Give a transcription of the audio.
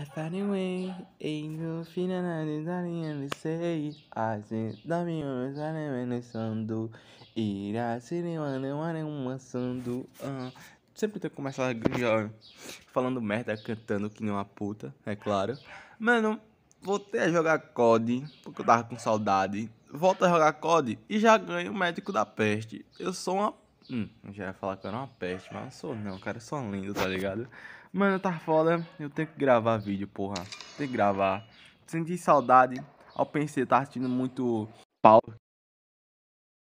I found a way, ain't no feeling I didn't and say I said, Dami, I'm running and sandu, ira, siri, mano, mano, sandu. Ah, sempre tem que começar falando merda, cantando que nem uma puta, é claro. Mano, voltei a jogar COD, porque eu tava com saudade. Volto a jogar COD e já ganho o médico da peste. Eu sou uma Hum, já ia falar que eu era uma peste, mas não sou não, cara, eu sou lindo, tá ligado? Mano, tá foda, eu tenho que gravar vídeo, porra. Tenho que gravar. Senti saudade, ao pensei, tá assistindo muito pau